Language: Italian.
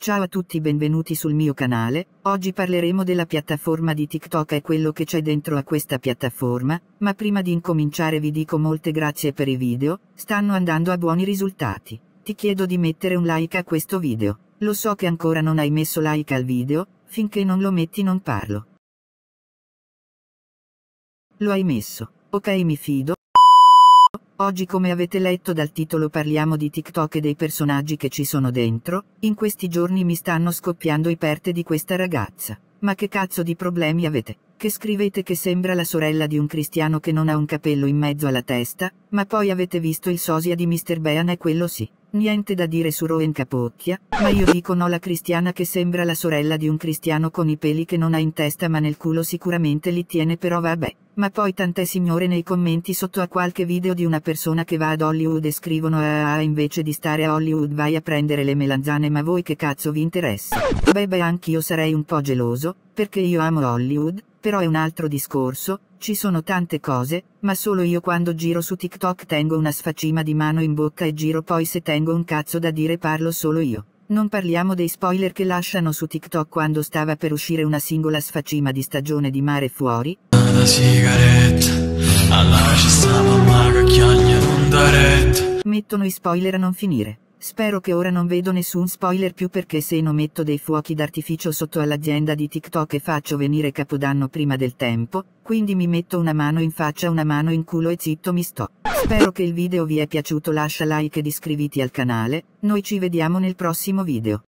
Ciao a tutti benvenuti sul mio canale, oggi parleremo della piattaforma di TikTok e quello che c'è dentro a questa piattaforma, ma prima di incominciare vi dico molte grazie per i video, stanno andando a buoni risultati. Ti chiedo di mettere un like a questo video. Lo so che ancora non hai messo like al video, finché non lo metti non parlo. Lo hai messo. Ok mi fido, Oggi come avete letto dal titolo parliamo di TikTok e dei personaggi che ci sono dentro, in questi giorni mi stanno scoppiando i perte di questa ragazza. Ma che cazzo di problemi avete? Che scrivete che sembra la sorella di un cristiano che non ha un capello in mezzo alla testa, ma poi avete visto il sosia di Mr. Bean e quello sì. Niente da dire su Roen Capocchia, ma io dico no la cristiana che sembra la sorella di un cristiano con i peli che non ha in testa ma nel culo sicuramente li tiene però vabbè ma poi tante signore nei commenti sotto a qualche video di una persona che va ad Hollywood e scrivono ah, ah, ah invece di stare a Hollywood vai a prendere le melanzane ma voi che cazzo vi interessa? Beh beh anch'io sarei un po' geloso, perché io amo Hollywood, però è un altro discorso, ci sono tante cose, ma solo io quando giro su TikTok tengo una sfacima di mano in bocca e giro poi se tengo un cazzo da dire parlo solo io. Non parliamo dei spoiler che lasciano su TikTok quando stava per uscire una singola sfacima di stagione di mare fuori, da sigaretta Alla ci sta mamma che chiagna un'undaretta Mettono i spoiler a non finire Spero che ora non vedo nessun spoiler più perché se non metto dei fuochi d'artificio sotto all'azienda di TikTok e faccio venire Capodanno prima del tempo, quindi mi metto una mano in faccia, una mano in culo e zitto mi sto. Spero che il video vi è piaciuto, lascia like ed iscriviti al canale, noi ci vediamo nel prossimo video.